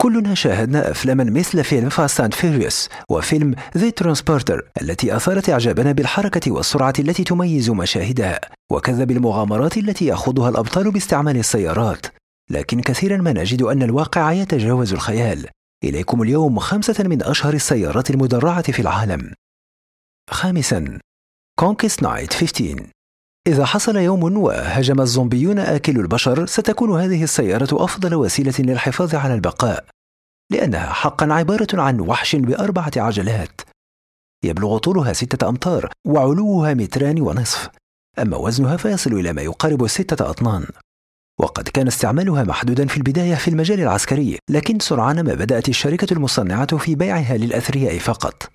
كلنا شاهدنا أفلاما مثل فيلم فاست أند فيريوس وفيلم ذا ترانسبورتر التي أثارت إعجابنا بالحركة والسرعة التي تميز مشاهدها وكذا بالمغامرات التي يخوضها الأبطال باستعمال السيارات لكن كثيرا ما نجد أن الواقع يتجاوز الخيال إليكم اليوم خمسة من أشهر السيارات المدرعة في العالم خامسا كونكست نايت 15 إذا حصل يوم وهجم الزومبيون آكل البشر ستكون هذه السيارة أفضل وسيلة للحفاظ على البقاء لأنها حقا عبارة عن وحش بأربعة عجلات يبلغ طولها ستة أمتار وعلوها متران ونصف أما وزنها فيصل إلى ما يقارب ستة أطنان وقد كان استعمالها محدودا في البداية في المجال العسكري لكن سرعان ما بدأت الشركة المصنعة في بيعها للأثرياء فقط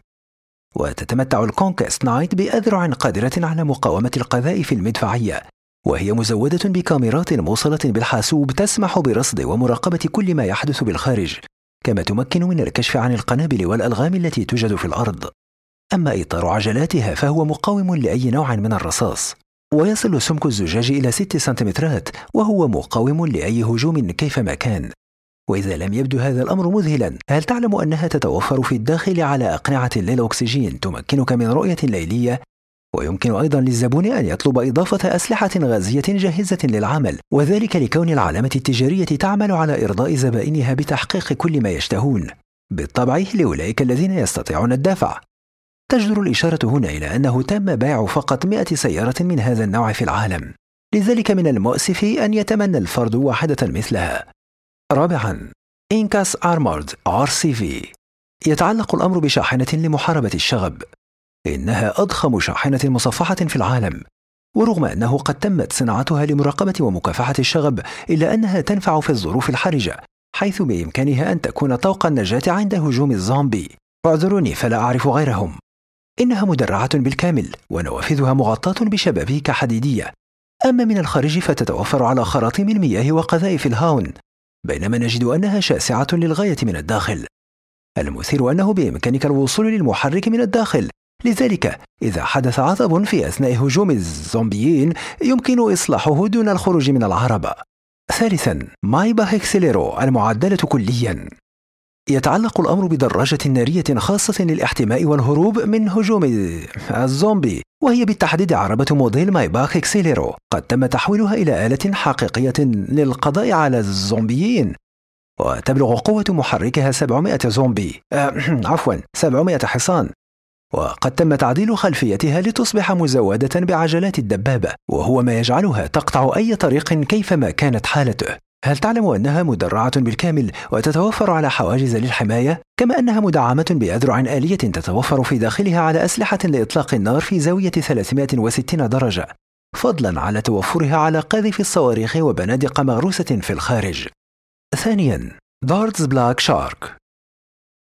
وتتمتع الكونكاست نايت بأذرع قادرة على مقاومة القذائف المدفعية وهي مزودة بكاميرات موصلة بالحاسوب تسمح برصد ومراقبة كل ما يحدث بالخارج كما تمكن من الكشف عن القنابل والألغام التي توجد في الأرض أما إطار عجلاتها فهو مقاوم لأي نوع من الرصاص ويصل سمك الزجاج إلى 6 سنتيمترات وهو مقاوم لأي هجوم كيفما كان وإذا لم يبدو هذا الأمر مذهلا هل تعلم أنها تتوفر في الداخل على أقنعة للأكسجين تمكنك من رؤية ليلية ويمكن أيضا للزبون أن يطلب إضافة أسلحة غازية جاهزة للعمل وذلك لكون العلامة التجارية تعمل على إرضاء زبائنها بتحقيق كل ما يشتهون بالطبع لأولئك الذين يستطيعون الدفع تجدر الإشارة هنا إلى أنه تم بيع فقط 100 سيارة من هذا النوع في العالم لذلك من المؤسف أن يتمنى الفرد واحدة مثلها رابعا إنكاس أرمورد آر سي في يتعلق الأمر بشاحنة لمحاربة الشغب إنها أضخم شاحنة مصفحة في العالم ورغم أنه قد تمت صناعتها لمراقبة ومكافحة الشغب إلا أنها تنفع في الظروف الحرجة حيث بإمكانها أن تكون طوق النجاة عند هجوم الزومبي اعذروني فلا أعرف غيرهم إنها مدرعة بالكامل ونوافذها مغطاة بشبابيك حديدية أما من الخارج فتتوفر على خراطيم المياه وقذائف الهاون بينما نجد أنها شاسعة للغاية من الداخل المثير أنه بإمكانك الوصول للمحرك من الداخل لذلك إذا حدث عطب في أثناء هجوم الزومبيين يمكن إصلاحه دون الخروج من العربة ثالثا مايباخ إكسليرو المعدلة كليا يتعلق الأمر بدراجة نارية خاصة للاحتماء والهروب من هجوم الزومبي وهي بالتحديد عربة موديل مايباخ إكسيليرو قد تم تحويلها إلى آلة حقيقية للقضاء على الزومبيين وتبلغ قوة محركها 700 زومبي أه عفوا 700 حصان وقد تم تعديل خلفيتها لتصبح مزودة بعجلات الدبابة وهو ما يجعلها تقطع أي طريق كيفما كانت حالته هل تعلم أنها مدرعة بالكامل وتتوفر على حواجز للحماية؟ كما أنها مدعمة بأذرع آلية تتوفر في داخلها على أسلحة لإطلاق النار في زاوية 360 درجة فضلا على توفرها على قاذف الصواريخ وبنادق مغروسة في الخارج ثانيا دارتز بلاك شارك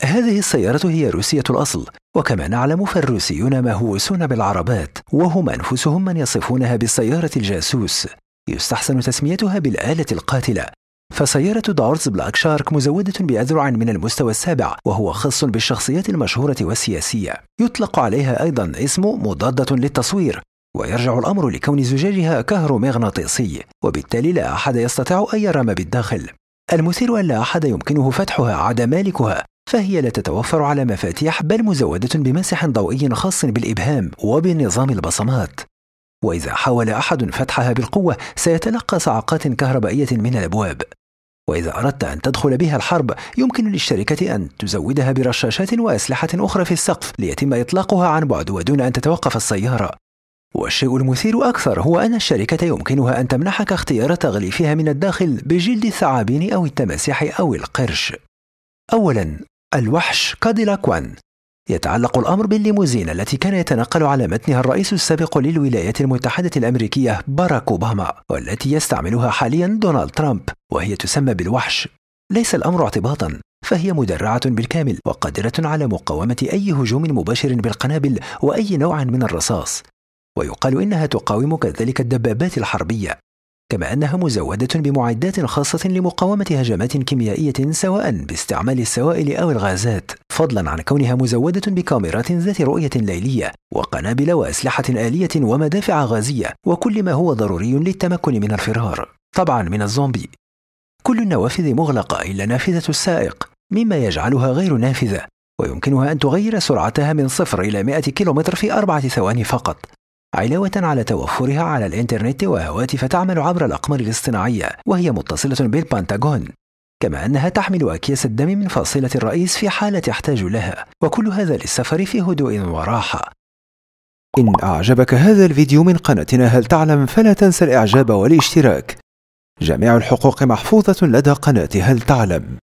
هذه السيارة هي روسية الأصل وكما نعلم فالروسيون مهووسون بالعربات وهم أنفسهم من يصفونها بالسيارة الجاسوس يستحسن تسميتها بالآلة القاتلة فسيارة دارز بلاك شارك مزودة بأذرع من المستوى السابع وهو خاص بالشخصيات المشهورة والسياسية يطلق عليها أيضا اسم مضادة للتصوير ويرجع الأمر لكون زجاجها كهرومغناطيسي وبالتالي لا أحد يستطيع أن يرى ما بالداخل المثير أن لا أحد يمكنه فتحها عدا مالكها فهي لا تتوفر على مفاتيح بل مزودة بمسح ضوئي خاص بالإبهام وبنظام البصمات وإذا حاول أحد فتحها بالقوة سيتلقى صعقات كهربائية من الأبواب وإذا أردت أن تدخل بها الحرب يمكن للشركة أن تزودها برشاشات وأسلحة أخرى في السقف ليتم إطلاقها عن بعد ودون أن تتوقف السيارة والشيء المثير أكثر هو أن الشركة يمكنها أن تمنحك اختيار تغليفها من الداخل بجلد الثعابين أو التماسيح أو القرش أولا الوحش كاديلاكوان يتعلق الأمر بالليموزين التي كان يتنقل على متنها الرئيس السابق للولايات المتحدة الأمريكية باراك أوباما والتي يستعملها حاليا دونالد ترامب وهي تسمى بالوحش ليس الأمر اعتباطا فهي مدرعة بالكامل وقادرة على مقاومة أي هجوم مباشر بالقنابل وأي نوع من الرصاص ويقال إنها تقاوم كذلك الدبابات الحربية كما أنها مزودة بمعدات خاصة لمقاومة هجمات كيميائية سواء باستعمال السوائل أو الغازات فضلا عن كونها مزودة بكاميرات ذات رؤية ليلية وقنابل وأسلحة آلية ومدافع غازية وكل ما هو ضروري للتمكن من الفرار طبعا من الزومبي كل النوافذ مغلقة إلا نافذة السائق مما يجعلها غير نافذة ويمكنها أن تغير سرعتها من صفر إلى 100 كيلومتر في أربعة ثواني فقط علاوة على توفرها على الإنترنت وهواتف تعمل عبر الأقمار الاصطناعية وهي متصلة بالبنتاغون كما أنها تحمل أكياس الدم من فصيلة الرئيس في حالة يحتاج لها وكل هذا للسفر في هدوء وراحة إن أعجبك هذا الفيديو من قناتنا هل تعلم فلا تنسى الإعجاب والاشتراك جميع الحقوق محفوظة لدى قناة هل تعلم